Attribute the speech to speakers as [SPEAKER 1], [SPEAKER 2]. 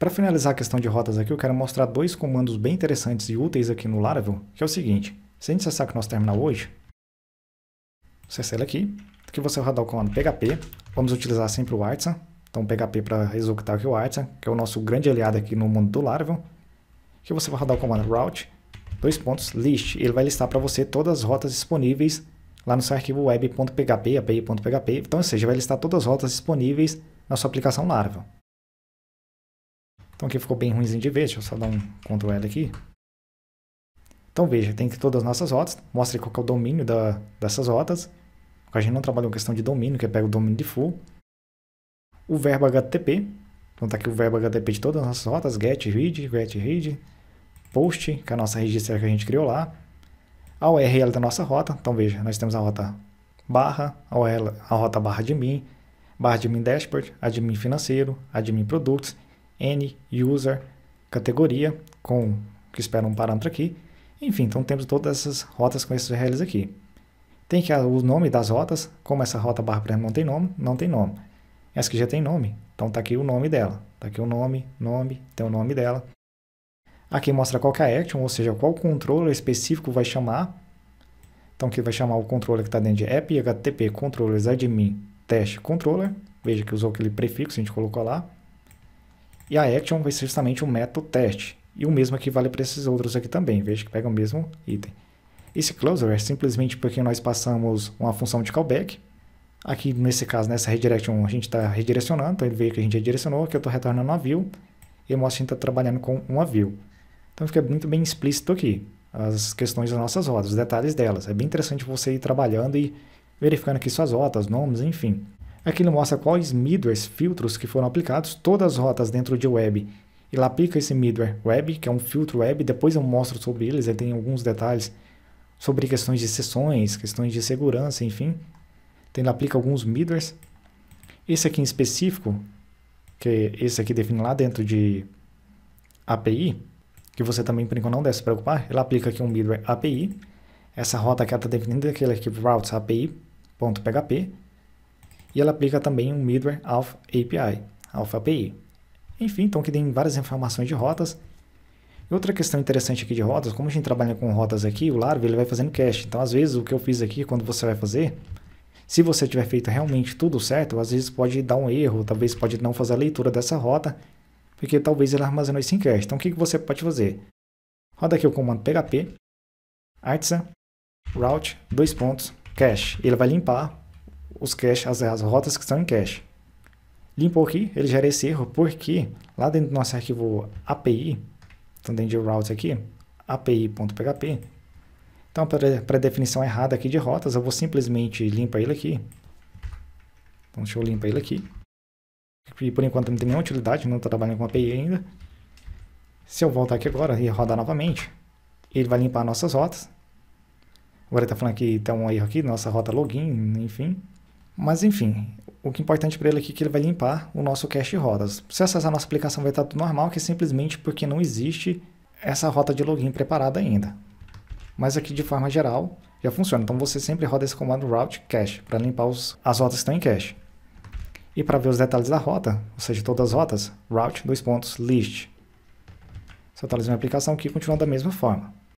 [SPEAKER 1] Para finalizar a questão de rotas aqui, eu quero mostrar dois comandos bem interessantes e úteis aqui no Laravel, que é o seguinte. Se a gente acessar aqui nosso terminal hoje, você sela aqui, aqui você vai dar o comando PHP, vamos utilizar sempre o Artisan, então PHP para executar aqui o Artisan, que é o nosso grande aliado aqui no mundo do Laravel, que você vai rodar o comando route, dois pontos, list, ele vai listar para você todas as rotas disponíveis lá no seu arquivo web.php, api.php, então, ou seja, vai listar todas as rotas disponíveis na sua aplicação Laravel. Então aqui ficou bem ruimzinho de ver, deixa eu só dar um Ctrl L aqui. Então veja, tem que todas as nossas rotas, mostra qual é o domínio da, dessas rotas. A gente não trabalhou com questão de domínio, que é pega o domínio de full. O verbo HTTP, então tá aqui o verbo HTTP de todas as nossas rotas, get, read, get, read, post, que é a nossa registra que a gente criou lá. A URL da nossa rota, então veja, nós temos a rota barra, a, URL, a rota barra admin, barra admin dashboard, admin financeiro, admin produtos N, User, Categoria, com que espera um parâmetro aqui. Enfim, então temos todas essas rotas com esses URLs aqui. Tem que ah, o nome das rotas, como essa rota barra por exemplo, não tem nome, não tem nome. Essa que já tem nome, então está aqui o nome dela. Está aqui o nome, nome, tem o nome dela. Aqui mostra qual que é a action, ou seja, qual controller específico vai chamar. Então aqui vai chamar o controller que está dentro de app, http controllers admin teste controller. Veja que usou aquele prefixo que a gente colocou lá. E a action vai ser justamente o método teste. E o mesmo aqui vale para esses outros aqui também. Veja que pega o mesmo item. Esse closer é simplesmente porque nós passamos uma função de callback. Aqui, nesse caso, nessa redirection, a gente está redirecionando. Então, ele veio que a gente redirecionou, que eu estou retornando uma view. E mostra que a gente está trabalhando com uma view. Então, fica muito bem explícito aqui as questões das nossas rotas, os detalhes delas. É bem interessante você ir trabalhando e verificando aqui suas rotas, nomes, enfim. Aqui ele mostra quais middlewares, filtros que foram aplicados, todas as rotas dentro de web. Ele aplica esse middleware web, que é um filtro web, depois eu mostro sobre eles, ele tem alguns detalhes sobre questões de sessões, questões de segurança, enfim. Então ele aplica alguns middlewares. Esse aqui em específico, que é esse aqui define lá dentro de API, que você também, por enquanto, não deve se preocupar, ele aplica aqui um middleware API. Essa rota aqui está definida, é aquele arquivo routes API.php e ela aplica também um middleware Alpha API, Alpha API. Enfim, então aqui tem várias informações de rotas. Outra questão interessante aqui de rotas, como a gente trabalha com rotas aqui, o Laravel ele vai fazendo cache. Então, às vezes, o que eu fiz aqui, quando você vai fazer, se você tiver feito realmente tudo certo, às vezes pode dar um erro, talvez pode não fazer a leitura dessa rota, porque talvez ele armazenou isso em cache. Então, o que, que você pode fazer? Roda aqui o comando php, artisan, route, dois pontos, cache. Ele vai limpar os cache as, as rotas que estão em cache. Limpou aqui, ele gera esse erro porque lá dentro do nosso arquivo API, então dentro de routes aqui, api.php, então para a definição errada aqui de rotas, eu vou simplesmente limpar ele aqui. Então deixa eu limpar ele aqui. E por enquanto não tem nenhuma utilidade, não estou trabalhando com API ainda. Se eu voltar aqui agora e rodar novamente, ele vai limpar nossas rotas. Agora está falando que tem um erro aqui, nossa rota login, enfim. Mas enfim, o que é importante para ele aqui é que ele vai limpar o nosso cache de rodas. Se acessar a nossa aplicação vai estar tudo normal, que é simplesmente porque não existe essa rota de login preparada ainda. Mas aqui de forma geral já funciona, então você sempre roda esse comando route cache para limpar os, as rotas que estão em cache. E para ver os detalhes da rota, ou seja, todas as rotas, route, dois pontos, list. Se atualizar atualizo minha aplicação aqui, continua da mesma forma.